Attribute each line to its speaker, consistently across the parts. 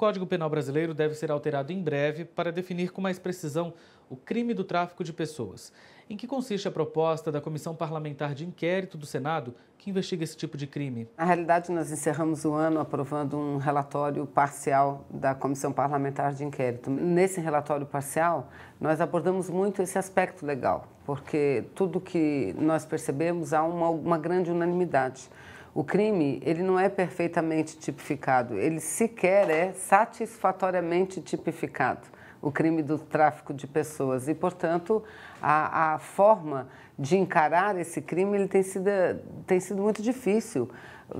Speaker 1: Código Penal Brasileiro deve ser alterado em breve para definir com mais precisão o crime do tráfico de pessoas. Em que consiste a proposta da Comissão Parlamentar de Inquérito do Senado que investiga esse tipo de crime?
Speaker 2: Na realidade, nós encerramos o ano aprovando um relatório parcial da Comissão Parlamentar de Inquérito. Nesse relatório parcial, nós abordamos muito esse aspecto legal, porque tudo que nós percebemos há uma, uma grande unanimidade. O crime, ele não é perfeitamente tipificado, ele sequer é satisfatoriamente tipificado, o crime do tráfico de pessoas. E, portanto, a, a forma de encarar esse crime ele tem sido, tem sido muito difícil.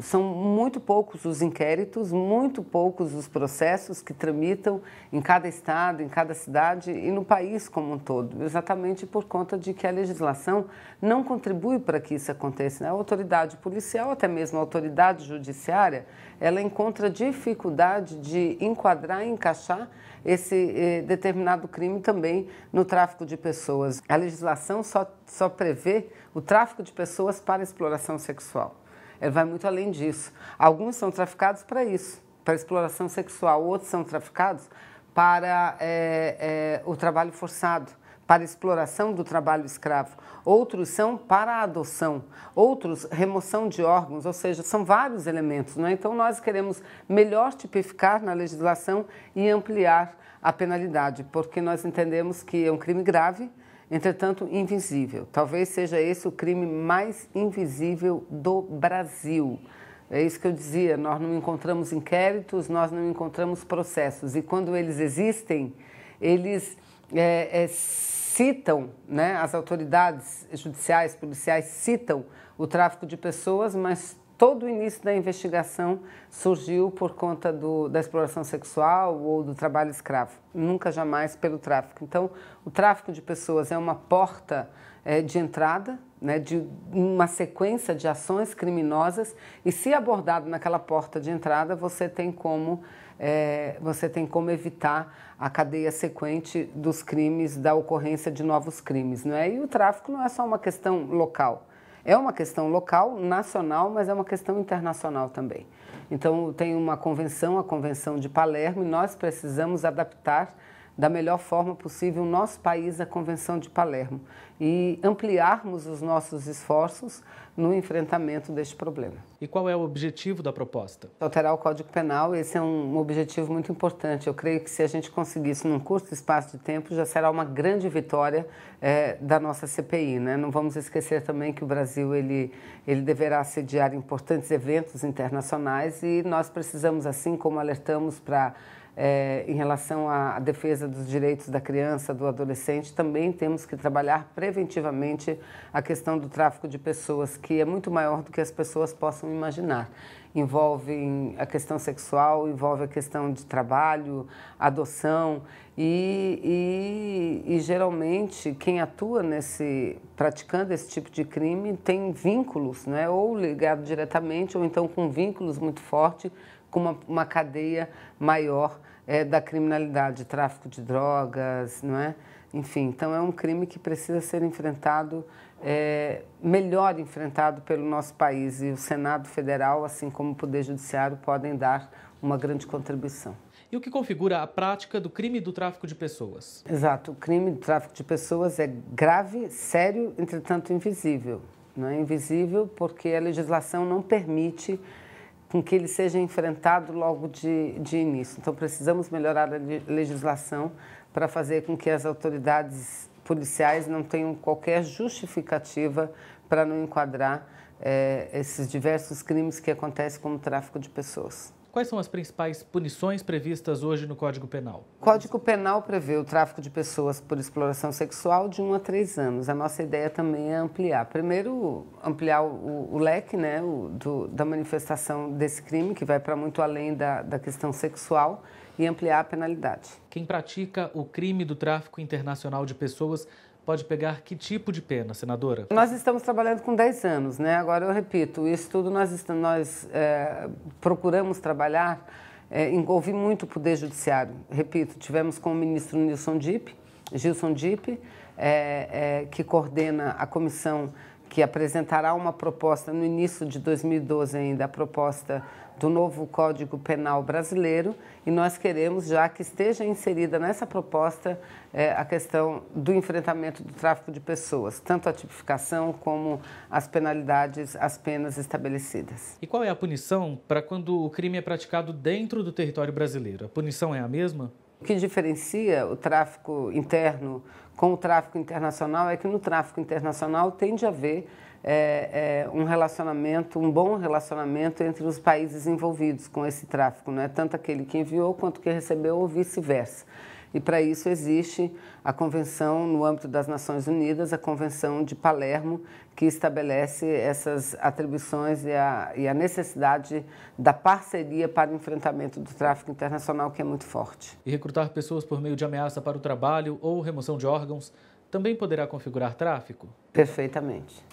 Speaker 2: São muito poucos os inquéritos, muito poucos os processos que tramitam em cada estado, em cada cidade e no país como um todo, exatamente por conta de que a legislação não contribui para que isso aconteça. Né? A autoridade policial, até mesmo a autoridade judiciária, ela encontra dificuldade de enquadrar e encaixar esse eh, determinado crime também no tráfico de pessoas. A legislação só, só prevê prevê o tráfico de pessoas para exploração sexual. Ele é, vai muito além disso. Alguns são traficados para isso, para exploração sexual, outros são traficados para é, é, o trabalho forçado, para exploração do trabalho escravo, outros são para a adoção, outros remoção de órgãos, ou seja, são vários elementos. Né? Então, nós queremos melhor tipificar na legislação e ampliar a penalidade, porque nós entendemos que é um crime grave entretanto invisível. Talvez seja esse o crime mais invisível do Brasil. É isso que eu dizia, nós não encontramos inquéritos, nós não encontramos processos. E quando eles existem, eles é, é, citam, né, as autoridades judiciais, policiais citam o tráfico de pessoas, mas todo o início da investigação surgiu por conta do, da exploração sexual ou do trabalho escravo, nunca jamais pelo tráfico. Então, o tráfico de pessoas é uma porta é, de entrada né, de uma sequência de ações criminosas e se abordado naquela porta de entrada, você tem como é, você tem como evitar a cadeia sequente dos crimes, da ocorrência de novos crimes, não é? E o tráfico não é só uma questão local. É uma questão local, nacional, mas é uma questão internacional também. Então, tem uma convenção, a Convenção de Palermo, e nós precisamos adaptar da melhor forma possível o nosso país à Convenção de Palermo e ampliarmos os nossos esforços no enfrentamento deste problema. E qual é o objetivo da proposta? Alterar o Código Penal, esse é um objetivo muito importante. Eu creio que se a gente conseguir isso num curto espaço de tempo, já será uma grande vitória é, da nossa CPI. Né? Não vamos esquecer também que o Brasil ele, ele deverá sediar importantes eventos internacionais e nós precisamos, assim como alertamos para é, em relação à defesa dos direitos da criança, do adolescente, também temos que trabalhar preventivamente a questão do tráfico de pessoas, que é muito maior do que as pessoas possam imaginar envolvem a questão sexual, envolve a questão de trabalho, adoção e, e, e, geralmente quem atua nesse praticando esse tipo de crime tem vínculos, né? ou ligado diretamente ou então com vínculos muito fortes com uma, uma cadeia maior é, da criminalidade, tráfico de drogas, não é? Enfim, então é um crime que precisa ser enfrentado é, melhor enfrentado pelo nosso país. E o Senado Federal, assim como o Poder Judiciário, podem dar uma grande contribuição.
Speaker 1: E o que configura a prática do crime do tráfico de pessoas?
Speaker 2: Exato, o crime do tráfico de pessoas é grave, sério, entretanto invisível. Não é invisível porque a legislação não permite com que ele seja enfrentado logo de, de início. Então, precisamos melhorar a legislação para fazer com que as autoridades policiais não tenham qualquer justificativa para não enquadrar é, esses diversos crimes que acontecem como tráfico de pessoas.
Speaker 1: Quais são as principais punições previstas hoje no Código Penal?
Speaker 2: O Código Penal prevê o tráfico de pessoas por exploração sexual de 1 a 3 anos. A nossa ideia também é ampliar. Primeiro, ampliar o, o leque né, o, do, da manifestação desse crime, que vai para muito além da, da questão sexual e ampliar a penalidade.
Speaker 1: Quem pratica o crime do tráfico internacional de pessoas pode pegar que tipo de pena, senadora?
Speaker 2: Nós estamos trabalhando com 10 anos, né? Agora eu repito, isso tudo nós, estamos, nós é, procuramos trabalhar, é, envolve muito o Poder Judiciário. Repito, tivemos com o ministro Nilson Dipp, Gilson Dipp, é, é, que coordena a comissão que apresentará uma proposta no início de 2012 ainda, a proposta do novo Código Penal brasileiro, e nós queremos já que esteja inserida nessa proposta é, a questão do enfrentamento do tráfico de pessoas, tanto a tipificação como as penalidades, as penas estabelecidas.
Speaker 1: E qual é a punição para quando o crime é praticado dentro do território brasileiro? A punição é
Speaker 2: a mesma? O que diferencia o tráfico interno com o tráfico internacional é que no tráfico internacional tende a haver é, é, um relacionamento, um bom relacionamento entre os países envolvidos com esse tráfico, não é tanto aquele que enviou quanto que recebeu ou vice-versa. E para isso existe a convenção no âmbito das Nações Unidas, a Convenção de Palermo, que estabelece essas atribuições e a, e a necessidade da parceria para o enfrentamento do tráfico internacional, que é muito forte.
Speaker 1: E recrutar pessoas por meio de ameaça para o trabalho ou remoção de órgãos também poderá configurar tráfico? Perfeitamente.